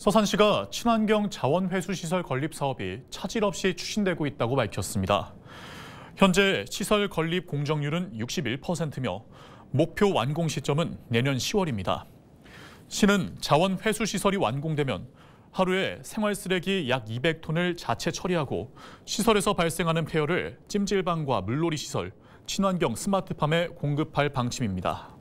서산시가 친환경 자원 회수 시설 건립 사업이 차질 없이 추진되고 있다고 밝혔습니다. 현재 시설 건립 공정률은 61%며 목표 완공 시점은 내년 10월입니다. 시는 자원 회수 시설이 완공되면 하루에 생활 쓰레기 약 200톤을 자체 처리하고 시설에서 발생하는 폐열을 찜질방과 물놀이 시설, 친환경 스마트팜에 공급할 방침입니다.